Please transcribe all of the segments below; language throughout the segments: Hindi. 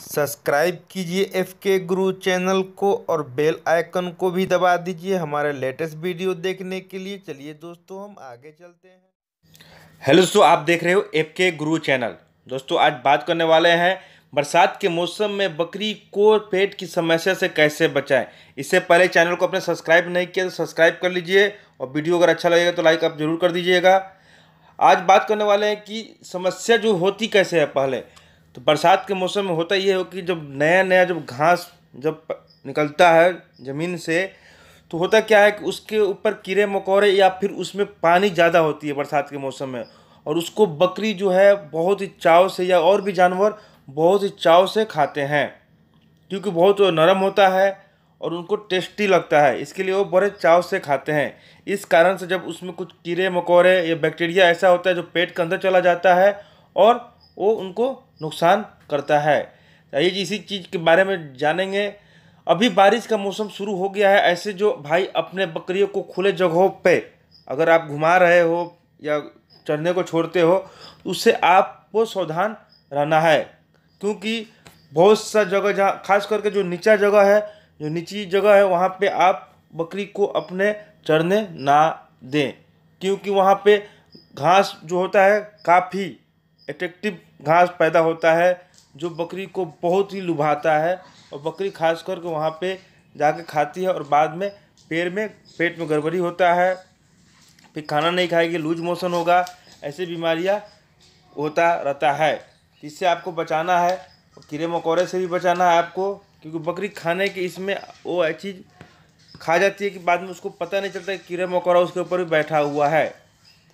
सब्सक्राइब कीजिए एफ के गुरु चैनल को और बेल आइकन को भी दबा दीजिए हमारे लेटेस्ट वीडियो देखने के लिए चलिए दोस्तों हम आगे चलते हैं हेलो दोस्तों आप देख रहे हो एफ के गुरु चैनल दोस्तों आज बात करने वाले हैं बरसात के मौसम में बकरी को पेट की समस्या से कैसे बचाएं इससे पहले चैनल को अपने सब्सक्राइब नहीं किया तो सब्सक्राइब कर लीजिए और वीडियो अगर अच्छा लगेगा तो लाइक आप जरूर कर दीजिएगा आज बात करने वाले हैं कि समस्या जो होती कैसे है पहले तो बरसात के मौसम में होता ये हो कि जब नया नया जब घास जब निकलता है ज़मीन से तो होता क्या है कि उसके ऊपर कीड़े मकोड़े या फिर उसमें पानी ज़्यादा होती है बरसात के मौसम में और उसको बकरी जो है बहुत ही चाव से या और भी जानवर बहुत ही चाव से खाते हैं क्योंकि बहुत नरम होता है और उनको टेस्टी लगता है इसके लिए वो बड़े चाव से खाते हैं इस कारण से जब उसमें कुछ कीड़े मकोड़े या बैक्टीरिया ऐसा होता है जो पेट के अंदर चला जाता है और वो उनको नुकसान करता है ये इसी चीज़ के बारे में जानेंगे अभी बारिश का मौसम शुरू हो गया है ऐसे जो भाई अपने बकरियों को खुले जगहों पे अगर आप घुमा रहे हो या चढ़ने को छोड़ते हो तो उससे आपको सावधान रहना है क्योंकि बहुत सा जगह जहाँ खास करके जो नीचा जगह है जो नीची जगह है वहाँ पे आप बकरी को अपने चढ़ने ना दें क्योंकि वहाँ पे घास जो होता है काफ़ी एट्रेक्टिव घास पैदा होता है जो बकरी को बहुत ही लुभाता है और बकरी खास करके वहाँ पे जाके खाती है और बाद में पेड़ में पेट में गड़बड़ी होता है फिर खाना नहीं खाएगी लूज मोशन होगा ऐसे बीमारियाँ होता रहता है इससे आपको बचाना है कीड़े मकोड़े से भी बचाना है आपको क्योंकि बकरी खाने के इसमें वो चीज़ खा जाती है कि बाद में उसको पता नहीं चलता कि कीड़े मकोड़ा उसके ऊपर भी बैठा हुआ है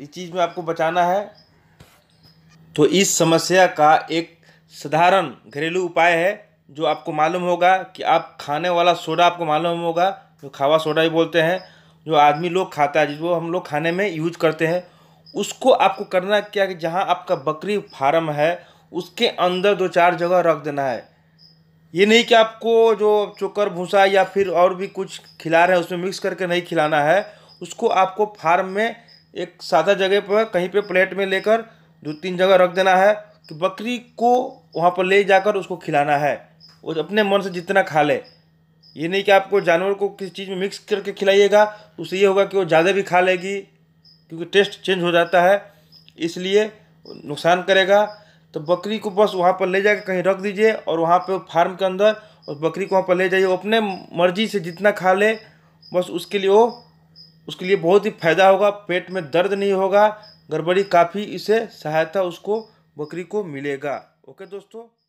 इस चीज़ में आपको बचाना है तो इस समस्या का एक साधारण घरेलू उपाय है जो आपको मालूम होगा कि आप खाने वाला सोडा आपको मालूम होगा जो खावा सोडा भी बोलते हैं जो आदमी लोग खाता है जिसको हम लोग खाने में यूज करते हैं उसको आपको करना क्या कि जहाँ आपका बकरी फार्म है उसके अंदर दो चार जगह रख देना है ये नहीं कि आपको जो चोकर भूसा या फिर और भी कुछ खिला रहे हैं उसमें मिक्स करके नहीं खिलाना है उसको आपको फार्म में एक सादा जगह पर कहीं पे प्लेट में लेकर दो तीन जगह रख देना है कि बकरी को वहाँ पर ले जाकर उसको खिलाना है वो अपने मन से जितना खा ले ये नहीं कि आपको जानवर को किसी चीज़ में मिक्स करके खिलाइएगा उससे ये होगा कि वो ज़्यादा भी खा लेगी क्योंकि टेस्ट चेंज हो जाता है इसलिए नुकसान करेगा तो बकरी को बस वहाँ पर ले जाकर कहीं रख दीजिए और वहाँ पर फार्म के अंदर उस बकरी को वहाँ पर ले जाइए वो अपने मर्जी से जितना खा ले बस उसके लिए वो उसके लिए बहुत ही फायदा होगा पेट में दर्द नहीं होगा गड़बड़ी काफ़ी इसे सहायता उसको बकरी को मिलेगा ओके दोस्तों